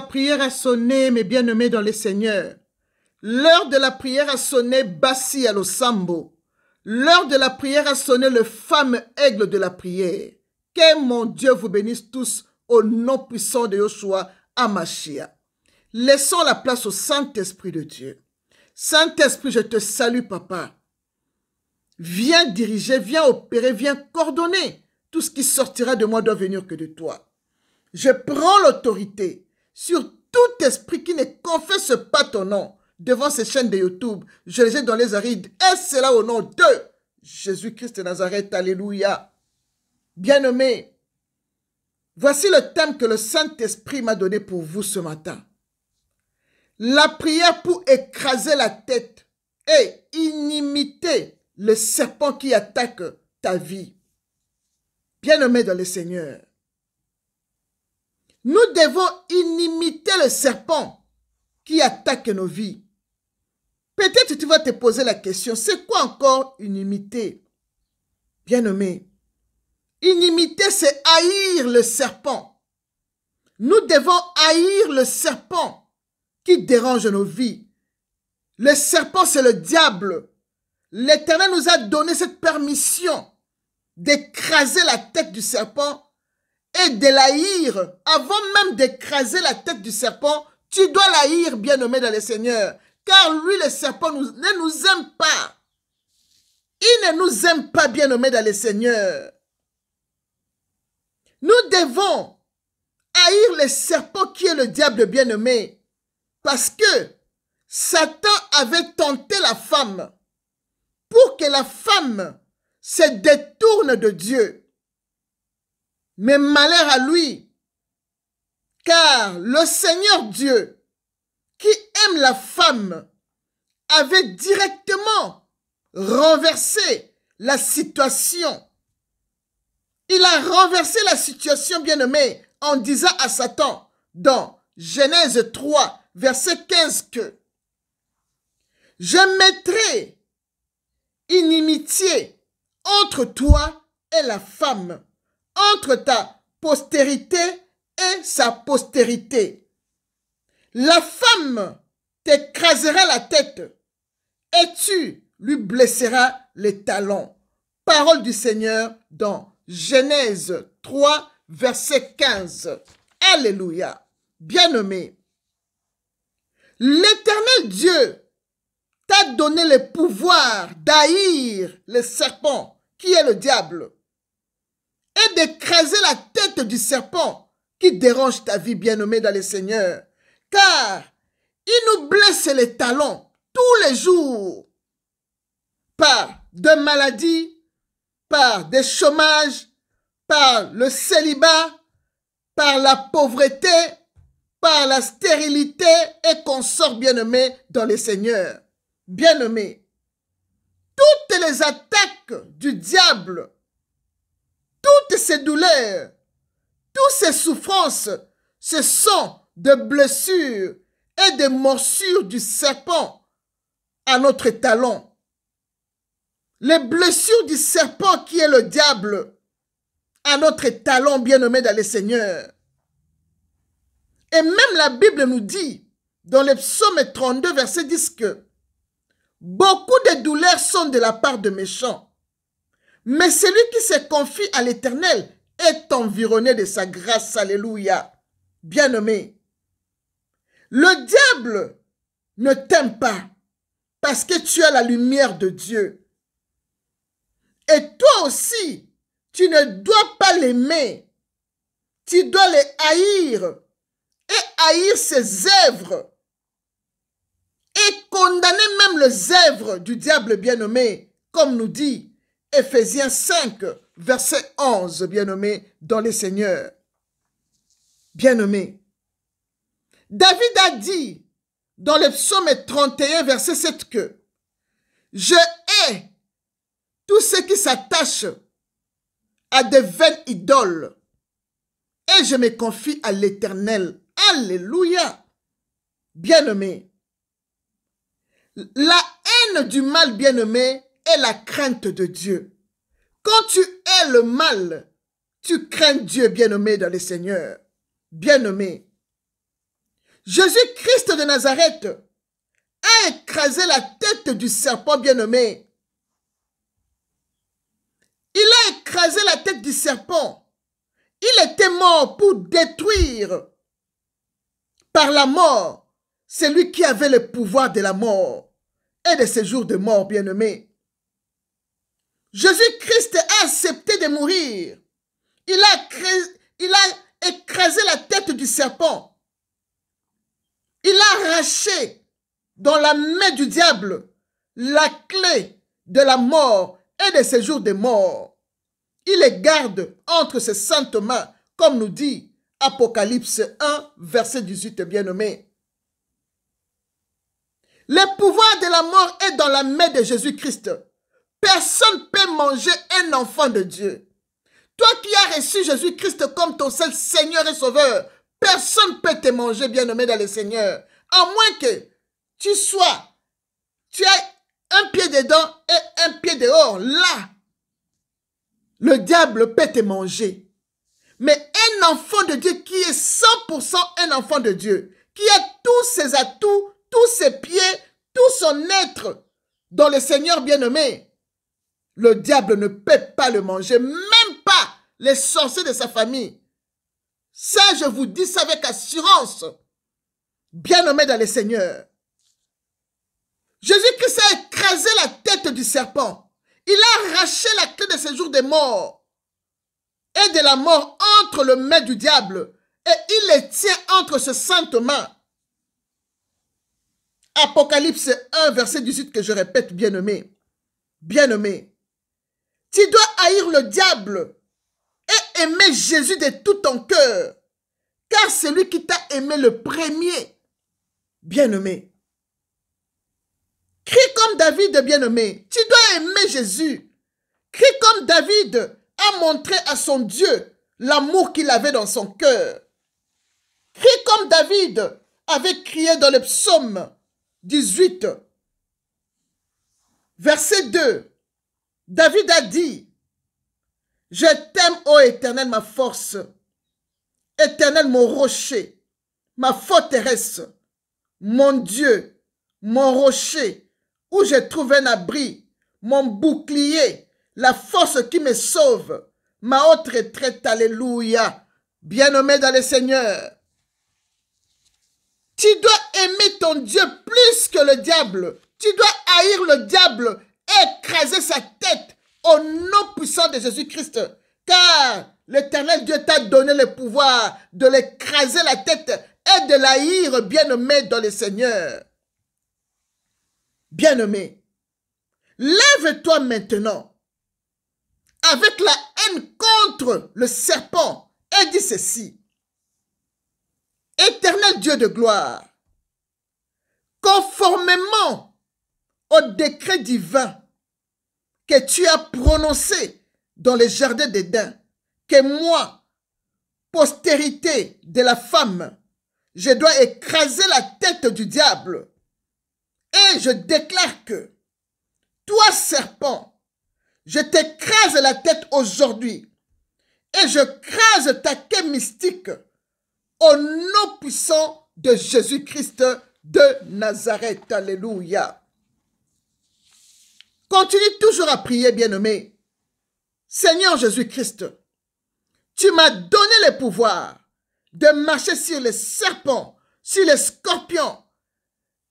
la prière a sonné, mes bien-aimés dans le Seigneur. L'heure de la prière a sonné Bassi à l'Osambo. L'heure de la prière a sonné le fameux aigle de la prière. Que mon Dieu vous bénisse tous au nom puissant de Yoshua Amashia. Laissons la place au Saint-Esprit de Dieu. Saint-Esprit, je te salue, papa. Viens diriger, viens opérer, viens coordonner. Tout ce qui sortira de moi doit venir que de toi. Je prends l'autorité sur tout esprit qui ne confesse pas ton nom devant ces chaînes de YouTube. Je les ai dans les arides. Et cela au nom de Jésus-Christ de Nazareth. Alléluia. Bien-aimés, voici le thème que le Saint-Esprit m'a donné pour vous ce matin. La prière pour écraser la tête et inimiter le serpent qui attaque ta vie. Bien-aimé dans le Seigneur, nous devons inimiter le serpent qui attaque nos vies. Peut-être tu vas te poser la question, c'est quoi encore inimiter? Bien-aimé, inimiter c'est haïr le serpent. Nous devons haïr le serpent qui dérange nos vies. Le serpent, c'est le diable. L'Éternel nous a donné cette permission d'écraser la tête du serpent et de la avant même d'écraser la tête du serpent, tu dois la bien-aimé dans le Seigneur. Car lui, le serpent, ne nous aime pas. Il ne nous aime pas, bien-aimé dans le Seigneur. Nous devons haïr le serpent qui est le diable, bien-aimé. Parce que Satan avait tenté la femme pour que la femme se détourne de Dieu mais malheur à lui, car le Seigneur Dieu, qui aime la femme, avait directement renversé la situation. Il a renversé la situation, bien aimé en disant à Satan, dans Genèse 3, verset 15, que je mettrai inimitié entre toi et la femme, entre ta postérité et sa postérité. La femme t'écrasera la tête et tu lui blesseras les talons. Parole du Seigneur dans Genèse 3, verset 15. Alléluia. Bien-aimé, l'éternel Dieu t'a donné le pouvoir d'haïr le serpent qui est le diable et d'écraser la tête du serpent qui dérange ta vie bien-aimée dans le Seigneur. Car il nous blesse les talons tous les jours par de maladies, par des chômages, par le célibat, par la pauvreté, par la stérilité et qu'on sort bien-aimé dans le Seigneur. Bien-aimé, toutes les attaques du diable toutes ces douleurs, toutes ces souffrances, ce sont des blessures et des morsures du serpent à notre talon. Les blessures du serpent qui est le diable à notre talon bien nommé dans le Seigneur. Et même la Bible nous dit, dans le psaume 32, verset 10, que beaucoup de douleurs sont de la part de méchants. Mais celui qui se confie à l'Éternel est environné de sa grâce. Alléluia. Bien-aimé. Le diable ne t'aime pas parce que tu as la lumière de Dieu. Et toi aussi, tu ne dois pas l'aimer. Tu dois les haïr et haïr ses œuvres et condamner même les œuvres du diable bien-aimé, comme nous dit Ephésiens 5, verset 11, bien-aimé, dans les seigneurs. Bien-aimé, David a dit dans le psaume 31, verset 7 que Je hais tous ceux qui s'attachent à des vaines idoles et je me confie à l'éternel. Alléluia. Bien-aimé, la haine du mal bien-aimé la crainte de Dieu. Quand tu es le mal, tu crains Dieu, bien-aimé dans le Seigneur. Bien-aimé. Jésus-Christ de Nazareth a écrasé la tête du serpent bien-aimé. Il a écrasé la tête du serpent. Il était mort pour détruire par la mort celui qui avait le pouvoir de la mort et de ses jours de mort bien-aimé. Jésus-Christ a accepté de mourir. Il a, il a écrasé la tête du serpent. Il a arraché dans la main du diable la clé de la mort et de ses jours de mort. Il les garde entre ses saintes mains, comme nous dit Apocalypse 1, verset 18, bien nommé. Le pouvoir de la mort est dans la main de Jésus-Christ. Personne ne peut manger un enfant de Dieu. Toi qui as reçu Jésus-Christ comme ton seul Seigneur et Sauveur, personne ne peut te manger, bien-aimé dans le Seigneur. À moins que tu sois, tu aies un pied dedans et un pied dehors. Là, le diable peut te manger. Mais un enfant de Dieu qui est 100% un enfant de Dieu, qui a tous ses atouts, tous ses pieds, tout son être dans le Seigneur bien-aimé, le diable ne peut pas le manger, même pas les sorciers de sa famille. Ça, je vous dis ça avec assurance. Bien aimé dans les seigneurs. Jésus-Christ a écrasé la tête du serpent. Il a arraché la clé de jours des morts et de la mort entre le maître du diable et il les tient entre ses saintes mains. Apocalypse 1, verset 18 que je répète, bien-aimé. Bien-aimé. Tu dois haïr le diable et aimer Jésus de tout ton cœur, car c'est lui qui t'a aimé le premier. Bien-aimé. Crie comme David, bien-aimé. Tu dois aimer Jésus. Crie comme David a montré à son Dieu l'amour qu'il avait dans son cœur. Crie comme David avait crié dans le psaume 18, verset 2. David a dit, je t'aime, ô éternel, ma force, éternel, mon rocher, ma forteresse, mon Dieu, mon rocher, où je trouve un abri, mon bouclier, la force qui me sauve, ma haute retraite, alléluia, bien-aimé dans le Seigneur. Tu dois aimer ton Dieu plus que le diable. Tu dois haïr le diable écraser sa tête au nom puissant de Jésus-Christ. Car l'éternel Dieu t'a donné le pouvoir de l'écraser la tête et de l'haïr, bien-aimé dans le Seigneur. Bien-aimé, lève-toi maintenant avec la haine contre le serpent et dis ceci. Éternel Dieu de gloire, conformément au décret divin, que tu as prononcé dans les jardins d'Éden, que moi, postérité de la femme, je dois écraser la tête du diable. Et je déclare que, toi serpent, je t'écrase la tête aujourd'hui et je crase ta quai mystique au nom puissant de Jésus-Christ de Nazareth. Alléluia. Continue toujours à prier, bien-aimé. Seigneur Jésus-Christ, tu m'as donné le pouvoir de marcher sur les serpents, sur les scorpions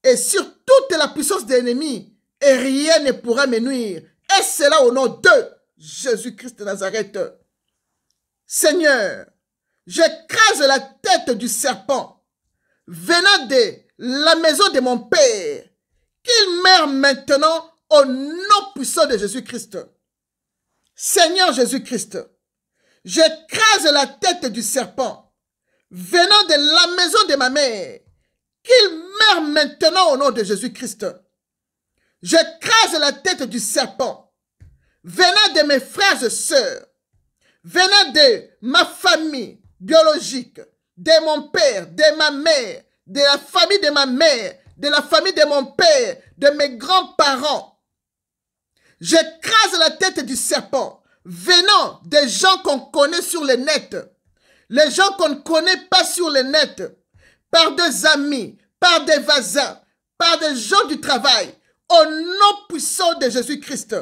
et sur toute la puissance des ennemis, et rien ne pourra me nuire. Et cela au nom de Jésus-Christ de Nazareth. Seigneur, j'écrase la tête du serpent venant de la maison de mon Père. Qu'il meurt maintenant au nom puissant de Jésus-Christ. Seigneur Jésus-Christ, j'écrase la tête du serpent venant de la maison de ma mère, qu'il meure maintenant au nom de Jésus-Christ. J'écrase la tête du serpent venant de mes frères et sœurs, venant de ma famille biologique, de mon père, de ma mère, de la famille de ma mère, de la famille de mon père, de mes grands-parents, J'écrase la tête du serpent venant des gens qu'on connaît sur les nets, les gens qu'on ne connaît pas sur les nets, par des amis, par des voisins, par des gens du travail, au nom puissant de Jésus-Christ.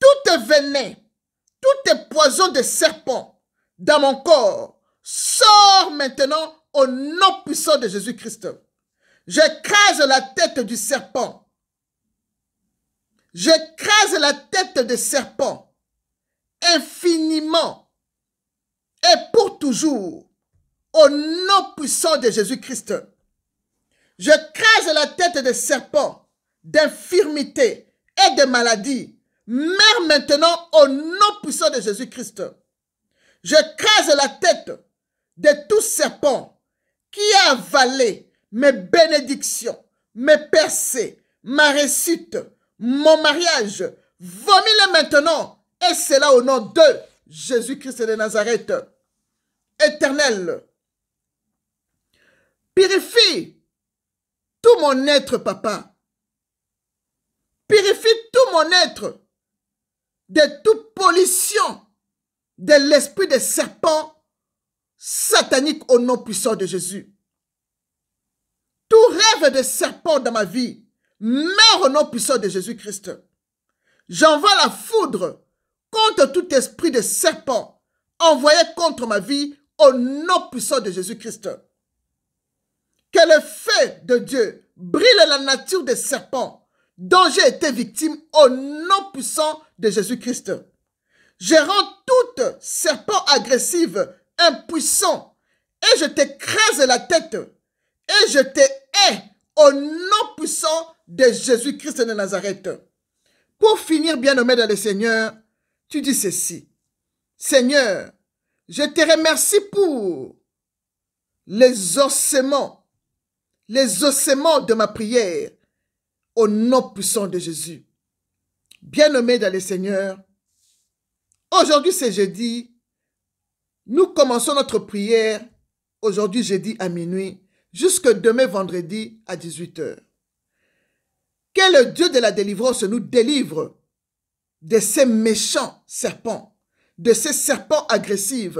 Tout est venin, tout est poison de serpent dans mon corps sort maintenant au nom puissant de Jésus-Christ. J'écrase la tête du serpent je crase la tête des serpents infiniment et pour toujours au nom puissant de Jésus-Christ. Je crase la tête des serpents, d'infirmité et de maladie, mais maintenant au nom puissant de Jésus-Christ. Je crase la tête de tout serpent qui a avalé mes bénédictions, mes percées, ma réussite, mon mariage. Vomis-le maintenant, et c'est là au nom de Jésus-Christ de Nazareth. Éternel, purifie tout mon être, papa. Purifie tout mon être de toute pollution de l'esprit des serpents sataniques au nom puissant de Jésus. Tout rêve de serpent dans ma vie, Mère au nom puissant de Jésus-Christ, j'envoie la foudre contre tout esprit de serpent envoyé contre ma vie au nom puissant de Jésus-Christ. Que le feu de Dieu brille la nature des serpents dont j'ai été victime au nom puissant de Jésus-Christ. Je rends toute serpent agressive, impuissant, et je t'écrase la tête, et je te hais au nom puissant de Jésus-Christ de Nazareth. Pour finir, bien-aimé dans le Seigneur, tu dis ceci. Seigneur, je te remercie pour les ossements, les ossements de ma prière au nom puissant de Jésus. Bien-aimé dans le Seigneur, aujourd'hui c'est jeudi, nous commençons notre prière aujourd'hui jeudi à minuit jusque demain vendredi à 18h. Que le Dieu de la délivrance nous délivre de ces méchants serpents, de ces serpents agressifs.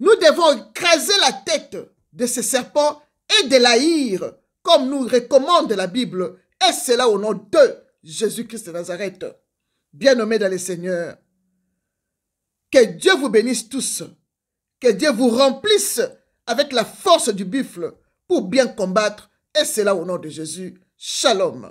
Nous devons écraser la tête de ces serpents et de l'haïr, comme nous recommande la Bible, et cela au nom de Jésus-Christ de Nazareth. bien nommé dans les seigneurs. que Dieu vous bénisse tous, que Dieu vous remplisse avec la force du buffle pour bien combattre, et cela au nom de Jésus. shalom。